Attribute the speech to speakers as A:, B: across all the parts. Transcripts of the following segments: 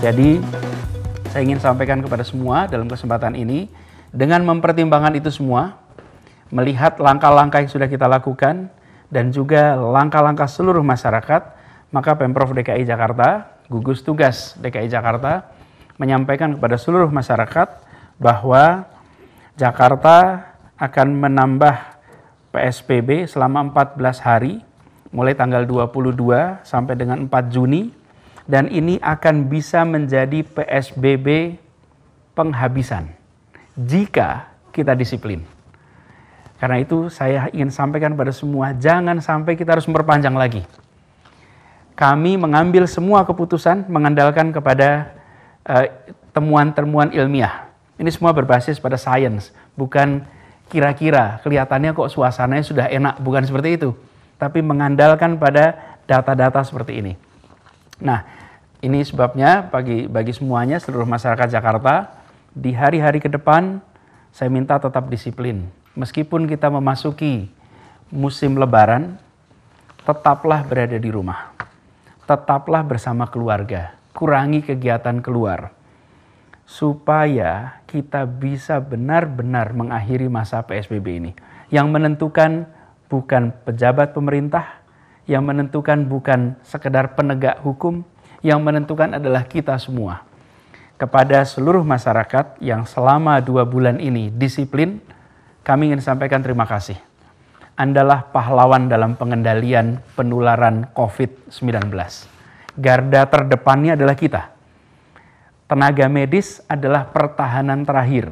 A: Jadi saya ingin sampaikan kepada semua dalam kesempatan ini dengan mempertimbangkan itu semua, melihat langkah-langkah yang sudah kita lakukan dan juga langkah-langkah seluruh masyarakat, maka Pemprov DKI Jakarta, gugus tugas DKI Jakarta menyampaikan kepada seluruh masyarakat bahwa Jakarta akan menambah PSBB selama 14 hari mulai tanggal 22 sampai dengan 4 Juni dan ini akan bisa menjadi PSBB penghabisan jika kita disiplin. Karena itu saya ingin sampaikan pada semua, jangan sampai kita harus memperpanjang lagi. Kami mengambil semua keputusan mengandalkan kepada eh, temuan-temuan uh, ilmiah. Ini semua berbasis pada sains, bukan kira-kira kelihatannya kok suasananya sudah enak, bukan seperti itu. Tapi mengandalkan pada data-data seperti ini. Nah, ini sebabnya bagi bagi semuanya seluruh masyarakat Jakarta di hari-hari ke depan saya minta tetap disiplin. Meskipun kita memasuki musim lebaran, tetaplah berada di rumah. Tetaplah bersama keluarga. Kurangi kegiatan keluar. Supaya kita bisa benar-benar mengakhiri masa PSBB ini. Yang menentukan bukan pejabat pemerintah, yang menentukan bukan sekedar penegak hukum, yang menentukan adalah kita semua. Kepada seluruh masyarakat yang selama dua bulan ini disiplin, kami ingin sampaikan terima kasih. Andalah pahlawan dalam pengendalian penularan COVID-19. Garda terdepannya adalah kita. Tenaga medis adalah pertahanan terakhir.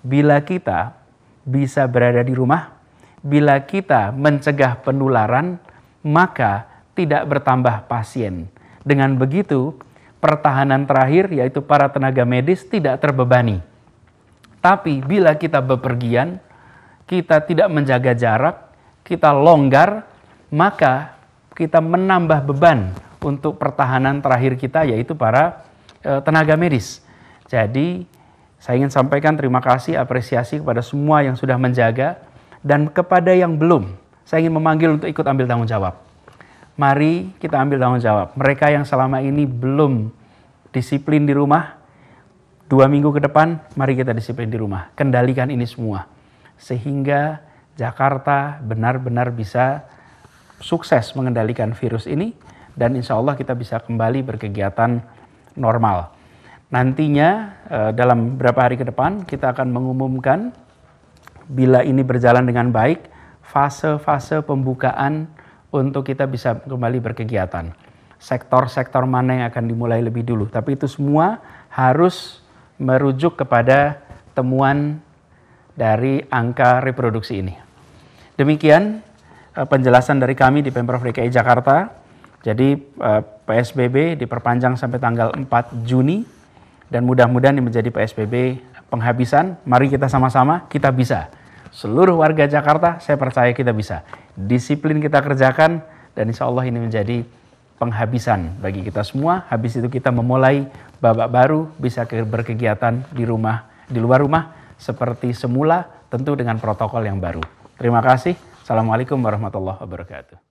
A: Bila kita bisa berada di rumah, bila kita mencegah penularan, maka tidak bertambah pasien dengan begitu, pertahanan terakhir yaitu para tenaga medis tidak terbebani. Tapi bila kita bepergian, kita tidak menjaga jarak, kita longgar, maka kita menambah beban untuk pertahanan terakhir kita yaitu para e, tenaga medis. Jadi saya ingin sampaikan terima kasih apresiasi kepada semua yang sudah menjaga dan kepada yang belum, saya ingin memanggil untuk ikut ambil tanggung jawab. Mari kita ambil tanggung jawab. Mereka yang selama ini belum disiplin di rumah, dua minggu ke depan, mari kita disiplin di rumah. Kendalikan ini semua. Sehingga Jakarta benar-benar bisa sukses mengendalikan virus ini dan insya Allah kita bisa kembali berkegiatan normal. Nantinya eh, dalam beberapa hari ke depan kita akan mengumumkan bila ini berjalan dengan baik fase-fase pembukaan untuk kita bisa kembali berkegiatan. Sektor-sektor mana yang akan dimulai lebih dulu, tapi itu semua harus merujuk kepada temuan dari angka reproduksi ini. Demikian eh, penjelasan dari kami di Pemprov DKI Jakarta. Jadi eh, PSBB diperpanjang sampai tanggal 4 Juni dan mudah-mudahan ini menjadi PSBB penghabisan. Mari kita sama-sama kita bisa seluruh warga Jakarta, saya percaya kita bisa. Disiplin kita kerjakan dan insya Allah ini menjadi penghabisan bagi kita semua. Habis itu kita memulai babak baru bisa berkegiatan di rumah, di luar rumah seperti semula tentu dengan protokol yang baru. Terima kasih. Assalamualaikum warahmatullahi wabarakatuh.